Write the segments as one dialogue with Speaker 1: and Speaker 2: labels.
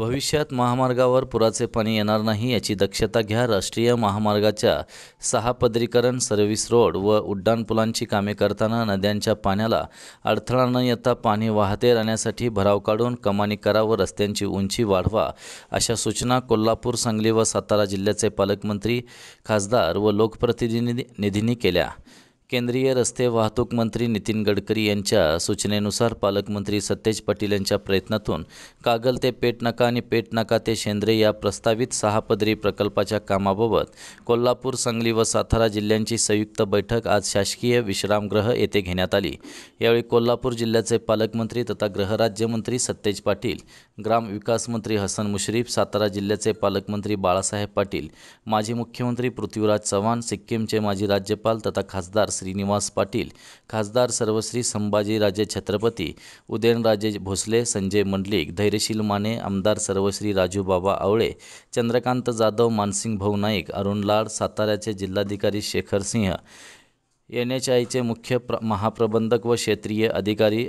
Speaker 1: भविष्यात महामार्गावर पुराचे पाणी येणार नाही याची दक्षता घ्या राष्ट्रीय महामार्गाच्या सहा पदरीकरण सर्व्हिस रोड व उड्डाणपुलांची कामे करताना नद्यांच्या पाण्याला अडथळा न येता पाणी वाहते राहण्यासाठी भराव काढून कमानी करा व रस्त्यांची उंची वाढवा अशा सूचना कोल्हापूर सांगली व सातारा जिल्ह्याचे पालकमंत्री खासदार व लोकप्रतिनिधी निधींनी केल्या केंद्रीय रस्ते वाहतूक मंत्री नितीन गडकरी यांच्या सूचनेनुसार पालकमंत्री सतेज पाटील यांच्या प्रयत्नातून कागल ते पेटनाका आणि पेटनाका ते शेंद्रे या प्रस्तावित सहा पदरी प्रकल्पाच्या कामाबाबत कोल्हापूर सांगली व सातारा जिल्ह्यांची संयुक्त बैठक आज शासकीय विश्रामगृह येथे घेण्यात आली यावेळी कोल्हापूर जिल्ह्याचे पालकमंत्री तथा गृहराज्यमंत्री सतेज पाटील ग्रामविकास मंत्री हसन मुश्रीफ सातारा जिल्ह्याचे पालकमंत्री बाळासाहेब पाटील माजी मुख्यमंत्री पृथ्वीराज चव्हाण सिक्कीमचे माजी राज्यपाल तथा खासदार श्रीनिवास पाटील खासदार सर्वश्री संभाजीराजे छत्रपती उदयनराजे भोसले संजय मंडलिक धैर्यशील माने आमदार सर्वश्री राजूबाबा आवळे चंद्रकांत जाधव मानसिंग भाऊ नाईक अरुण लाड साताऱ्याचे जिल्हाधिकारी शेखर सिंह एन एच आयचे मुख्य प्र महाप्रबंधक व क्षेत्रीय अधिकारी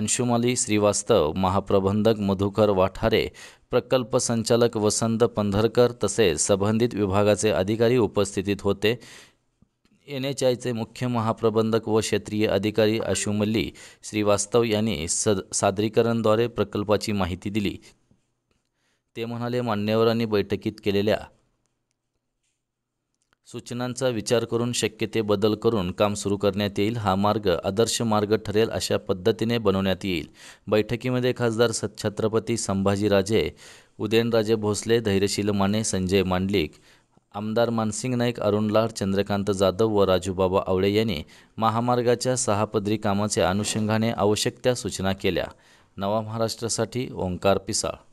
Speaker 1: अंशुमाली श्रीवास्तव महाप्रबंधक मधुकर वाठारे प्रकल्प संचालक वसंत पंधरकर तसेच संबंधित विभागाचे अधिकारी उपस्थितीत होते एन एच आयचे मुख्य महाप्रबंधक व क्षेत्रीय अधिकारी आशुमल्ली श्रीवास्तव यांनी सद सादरीकरणद्वारे प्रकल्पाची माहिती दिली ते म्हणाले मान्यवरांनी बैठकीत केलेल्या सूचनांचा विचार करून शक्य ते बदल करून काम सुरू करण्यात येईल हा मार्ग आदर्श मार्ग ठरेल अशा पद्धतीने बनवण्यात येईल बैठकीमध्ये खासदार छत्रपती संभाजीराजे उदयनराजे भोसले धैर्यशील माने संजय मांडलिक आमदार मानसिंग नाईक अरुण लाड चंद्रकांत जाधव व राजूबाबा आवळे यांनी महामार्गाच्या सहापदरी कामाचे अनुषंगाने आवश्यक त्या सूचना केल्या नवा महाराष्ट्रासाठी ओंकार पिसाळ